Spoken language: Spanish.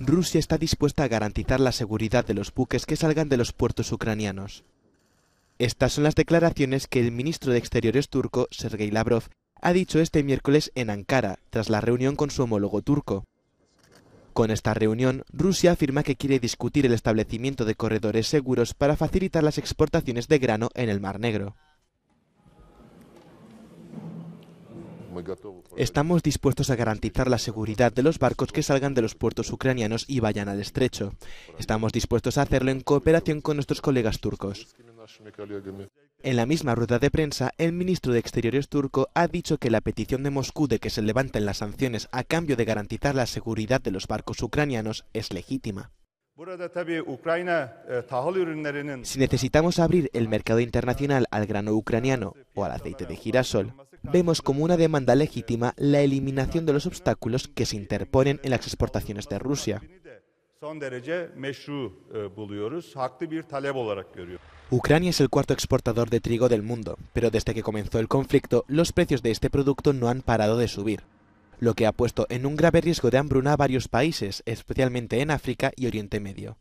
Rusia está dispuesta a garantizar la seguridad de los buques que salgan de los puertos ucranianos. Estas son las declaraciones que el ministro de Exteriores turco, Sergei Lavrov, ha dicho este miércoles en Ankara, tras la reunión con su homólogo turco. Con esta reunión, Rusia afirma que quiere discutir el establecimiento de corredores seguros para facilitar las exportaciones de grano en el Mar Negro. Estamos dispuestos a garantizar la seguridad de los barcos que salgan de los puertos ucranianos y vayan al estrecho. Estamos dispuestos a hacerlo en cooperación con nuestros colegas turcos. En la misma rueda de prensa, el ministro de Exteriores turco ha dicho que la petición de Moscú de que se levanten las sanciones a cambio de garantizar la seguridad de los barcos ucranianos es legítima. Si necesitamos abrir el mercado internacional al grano ucraniano o al aceite de girasol, vemos como una demanda legítima la eliminación de los obstáculos que se interponen en las exportaciones de Rusia. E, Ucrania es el cuarto exportador de trigo del mundo, pero desde que comenzó el conflicto los precios de este producto no han parado de subir, lo que ha puesto en un grave riesgo de hambruna a varios países, especialmente en África y Oriente Medio.